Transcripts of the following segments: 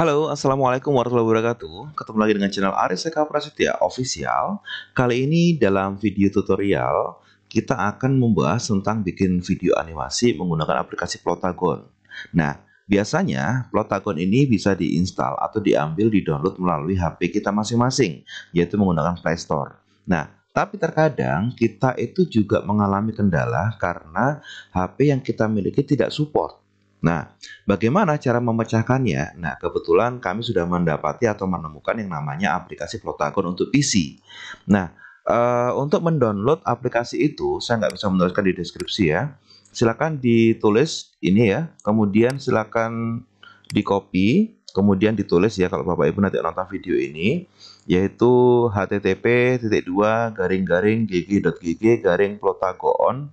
Halo, Assalamualaikum warahmatullahi wabarakatuh. Ketemu lagi dengan channel Aris Ariseka Prasetya Official. Kali ini dalam video tutorial, kita akan membahas tentang bikin video animasi menggunakan aplikasi Plotagon. Nah, biasanya Plotagon ini bisa diinstal atau diambil di-download melalui HP kita masing-masing, yaitu menggunakan Play Store. Nah, tapi terkadang kita itu juga mengalami kendala karena HP yang kita miliki tidak support Nah, bagaimana cara memecahkannya? Nah, kebetulan kami sudah mendapati atau menemukan yang namanya aplikasi Plotagon untuk PC. Nah, e, untuk mendownload aplikasi itu, saya nggak bisa menuliskan di deskripsi ya. Silakan ditulis ini ya, kemudian silakan di copy, kemudian ditulis ya kalau Bapak Ibu nanti nonton video ini, yaitu http titik dua garing garing gg.gg garing plotagon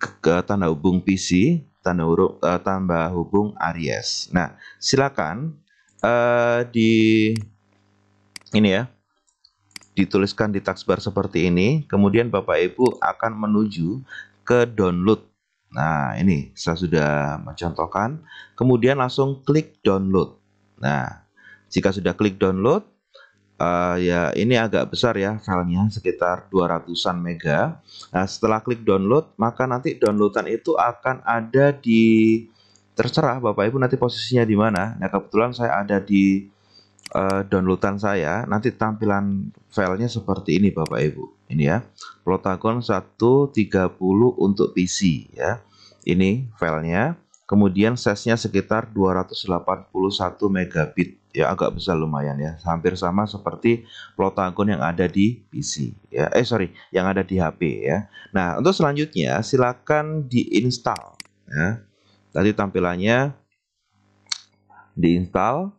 ke, ke tanda hubung PC tanda huruf uh, eh, tambah hubung Aries. Nah, silakan uh, di ini ya dituliskan di taskbar seperti ini. Kemudian Bapak Ibu akan menuju ke download. Nah, ini saya sudah mencontohkan. Kemudian langsung klik download. Nah, jika sudah klik download, uh, ya ini agak besar ya filenya sekitar 200-an mega. Nah, setelah klik download, maka nanti downloadan itu akan ada di terserah Bapak Ibu nanti posisinya di mana. Nah, kebetulan saya ada di uh, downloadan saya. Nanti tampilan filenya seperti ini Bapak Ibu. Ini ya. Protagon 130 untuk PC ya. Ini filenya. Kemudian size-nya sekitar 281 megabit ya agak besar lumayan ya hampir sama seperti plot akun yang ada di PC ya eh sorry yang ada di HP ya nah untuk selanjutnya silakan diinstal ya tadi tampilannya diinstal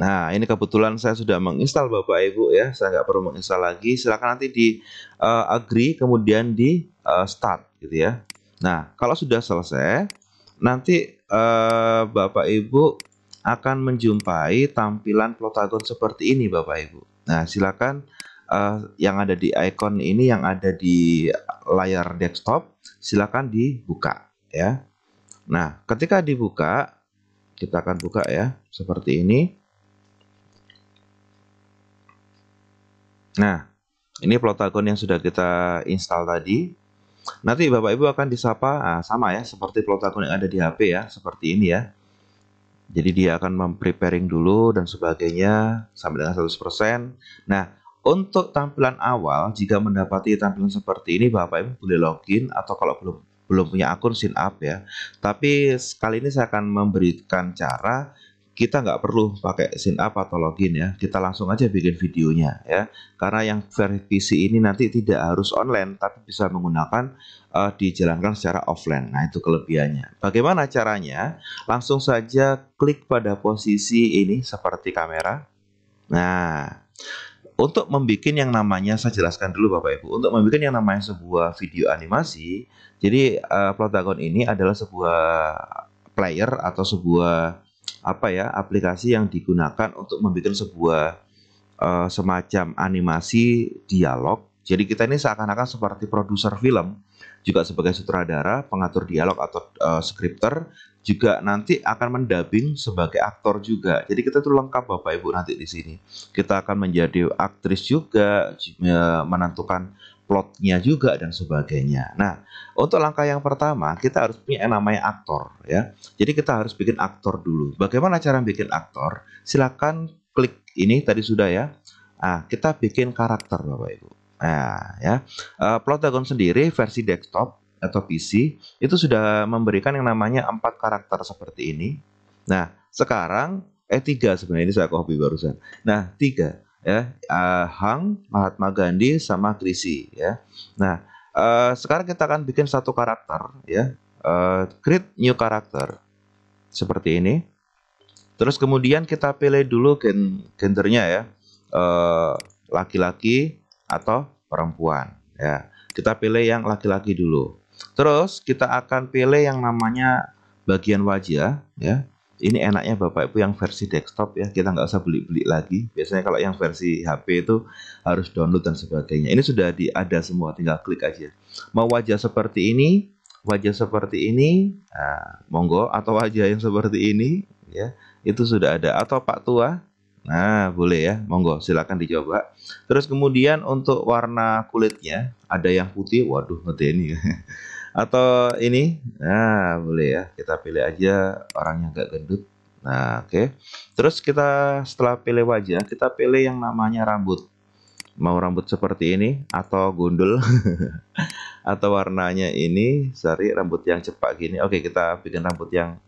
Nah, ini kebetulan saya sudah menginstal Bapak Ibu ya. Saya nggak perlu menginstal lagi. Silakan nanti di uh, agree kemudian di uh, start gitu ya. Nah, kalau sudah selesai nanti uh, Bapak Ibu akan menjumpai tampilan plotagon seperti ini Bapak Ibu. Nah, silakan uh, yang ada di icon ini yang ada di layar desktop silakan dibuka ya. Nah, ketika dibuka kita akan buka ya seperti ini. Nah, ini plotagon yang sudah kita install tadi. Nanti Bapak Ibu akan disapa nah, sama ya seperti plotagon yang ada di HP ya, seperti ini ya. Jadi dia akan mempreparing dulu dan sebagainya sampai dengan 100%. Nah, untuk tampilan awal jika mendapati tampilan seperti ini Bapak Ibu boleh login atau kalau belum belum punya akun sign up ya. Tapi kali ini saya akan memberikan cara kita nggak perlu pakai sign up atau login ya kita langsung aja bikin videonya ya karena yang verifikasi ini nanti tidak harus online tapi bisa menggunakan uh, dijalankan secara offline nah itu kelebihannya bagaimana caranya langsung saja klik pada posisi ini seperti kamera nah untuk membuat yang namanya saya jelaskan dulu Bapak Ibu untuk membuat yang namanya sebuah video animasi jadi uh, Plotagon ini adalah sebuah player atau sebuah apa ya aplikasi yang digunakan untuk membuat sebuah uh, semacam animasi dialog. Jadi kita ini seakan-akan seperti produser film, juga sebagai sutradara, pengatur dialog atau uh, eh, skripter, juga nanti akan mendabing sebagai aktor juga. Jadi kita tuh lengkap Bapak Ibu nanti di sini. Kita akan menjadi aktris juga menentukan plotnya juga dan sebagainya. Nah, untuk langkah yang pertama kita harus punya yang namanya aktor ya. Jadi kita harus bikin aktor dulu. Bagaimana cara bikin aktor? Silakan klik ini tadi sudah ya. Nah, kita bikin karakter Bapak Ibu. Nah, ya. Uh, eh, Plotagon sendiri versi desktop atau PC itu sudah memberikan yang namanya empat karakter seperti ini. Nah, sekarang eh tiga sebenarnya ini saya copy barusan. Nah, tiga ya uh, Hang, Mahatma Gandhi sama Krisi ya. Nah, uh, sekarang kita akan bikin satu karakter ya. Uh, create new karakter seperti ini. Terus kemudian kita pilih dulu gen gendernya ya. laki-laki uh, atau perempuan ya. Kita pilih yang laki-laki dulu. Terus kita akan pilih yang namanya bagian wajah ya ini enaknya bapak ibu yang versi desktop ya kita nggak usah beli beli lagi biasanya kalau yang versi HP itu harus download dan sebagainya ini sudah di, ada semua tinggal klik aja mau wajah seperti ini wajah seperti ini nah, monggo atau wajah yang seperti ini ya itu sudah ada atau Pak Tua Nah, boleh ya. Monggo, silakan dicoba. Terus kemudian untuk warna kulitnya, ada yang putih, waduh, ini atau ini nah boleh ya kita pilih aja orang yang agak gendut nah oke okay. terus kita setelah pilih wajah kita pilih yang namanya rambut mau rambut seperti ini atau gundul atau warnanya ini sari rambut yang cepat gini oke okay, kita bikin rambut yang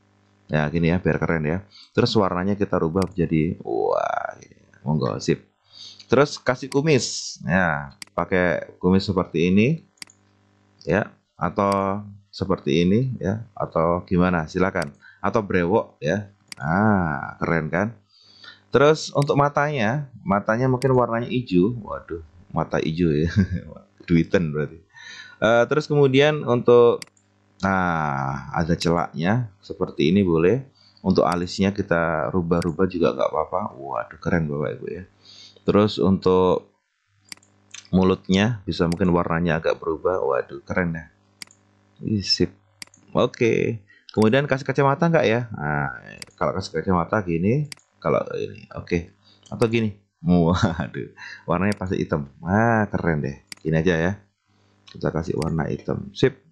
ya gini ya biar keren ya terus warnanya kita rubah menjadi wah monggo sip terus kasih kumis ya pakai kumis seperti ini ya atau seperti ini ya atau gimana silakan atau brewok ya ah keren kan terus untuk matanya matanya mungkin warnanya hijau waduh mata hijau ya duitan berarti uh, terus kemudian untuk nah ada celaknya seperti ini boleh untuk alisnya kita rubah-rubah juga nggak apa-apa waduh keren bapak ibu ya terus untuk mulutnya bisa mungkin warnanya agak berubah waduh keren ya Sip. Oke. Okay. Kemudian kasih kacamata nggak ya? Nah, kalau kasih kacamata gini, kalau ini oke. Okay. Atau gini. Waduh, warnanya pasti hitam. Wah, keren deh. Gini aja ya. Kita kasih warna hitam. Sip.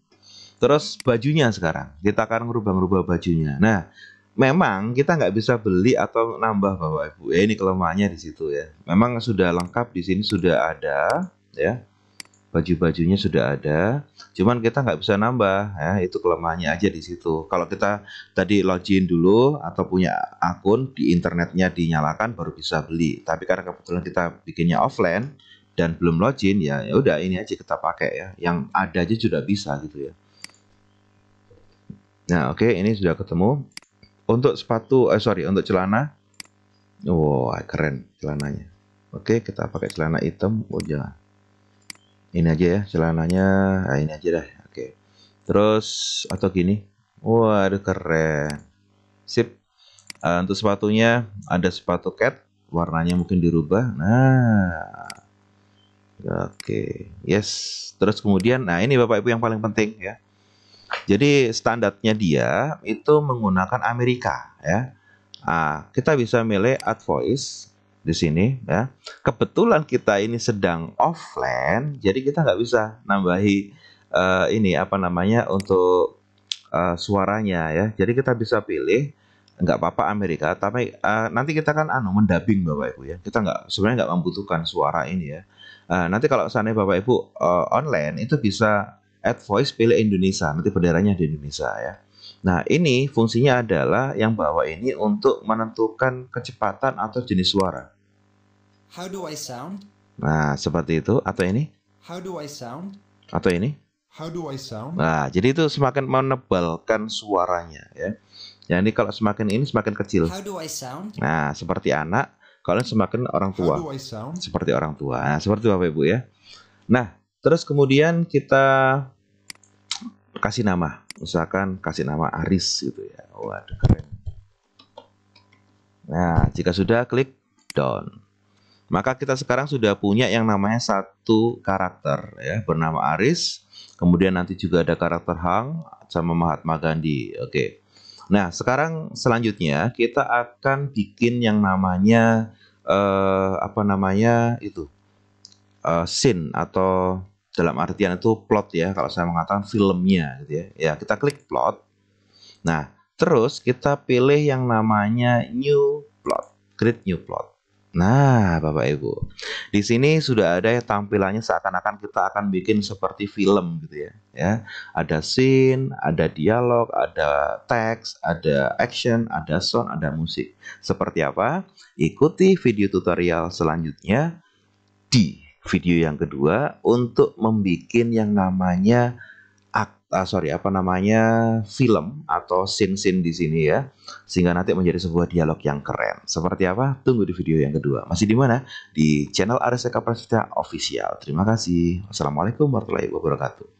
Terus bajunya sekarang. Kita akan merubah ngerubah bajunya. Nah, memang kita nggak bisa beli atau nambah bapak ibu. Ya, ini kelemahannya di situ ya. Memang sudah lengkap di sini sudah ada ya baju-bajunya sudah ada, cuman kita nggak bisa nambah, ya itu kelemahannya aja di situ. Kalau kita tadi login dulu atau punya akun di internetnya dinyalakan baru bisa beli. Tapi karena kebetulan kita bikinnya offline dan belum login, ya, ya udah ini aja kita pakai ya, yang ada aja sudah bisa gitu ya. Nah oke okay, ini sudah ketemu. Untuk sepatu, eh sorry untuk celana, wow keren celananya. Oke kita pakai celana hitam, oh ini aja ya celananya nah, ini aja dah oke okay. terus atau gini waduh keren sip uh, untuk sepatunya ada sepatu cat warnanya mungkin dirubah nah oke okay. yes terus kemudian nah ini bapak ibu yang paling penting ya jadi standarnya dia itu menggunakan Amerika ya nah, kita bisa milih Advoice di sini ya. Kebetulan kita ini sedang offline, jadi kita nggak bisa nambahi uh, ini apa namanya untuk uh, suaranya ya. Jadi kita bisa pilih nggak apa-apa Amerika, tapi uh, nanti kita kan anu mendabing bapak ibu ya. Kita nggak sebenarnya nggak membutuhkan suara ini ya. Uh, nanti kalau sana bapak ibu uh, online itu bisa add voice pilih Indonesia, nanti benderanya di Indonesia ya. Nah, ini fungsinya adalah yang bawah ini untuk menentukan kecepatan atau jenis suara. How do I sound? Nah, seperti itu atau ini? How do I sound? Atau ini? How do I sound? Nah, jadi itu semakin menebalkan suaranya ya. Jadi kalau semakin ini semakin kecil. How do I sound? Nah, seperti anak, kalau semakin orang tua. How do I sound? Seperti orang tua. Nah, seperti Bapak Ibu ya. Nah, terus kemudian kita kasih nama usahakan kasih nama Aris gitu ya waduh keren nah jika sudah klik down maka kita sekarang sudah punya yang namanya satu karakter ya bernama Aris kemudian nanti juga ada karakter Hang sama Mahatma Gandhi oke nah sekarang selanjutnya kita akan bikin yang namanya eh, apa namanya itu eh, scene atau dalam artian itu plot ya kalau saya mengatakan filmnya gitu ya ya kita klik plot nah terus kita pilih yang namanya new plot create new plot nah bapak ibu di sini sudah ada ya tampilannya seakan-akan kita akan bikin seperti film gitu ya ya ada scene ada dialog ada teks ada action ada sound ada musik seperti apa ikuti video tutorial selanjutnya di video yang kedua untuk membuat yang namanya akta ah, sorry apa namanya film atau scene scene di sini ya sehingga nanti menjadi sebuah dialog yang keren seperti apa tunggu di video yang kedua masih di mana di channel Arisaka Prasetya official terima kasih assalamualaikum warahmatullahi wabarakatuh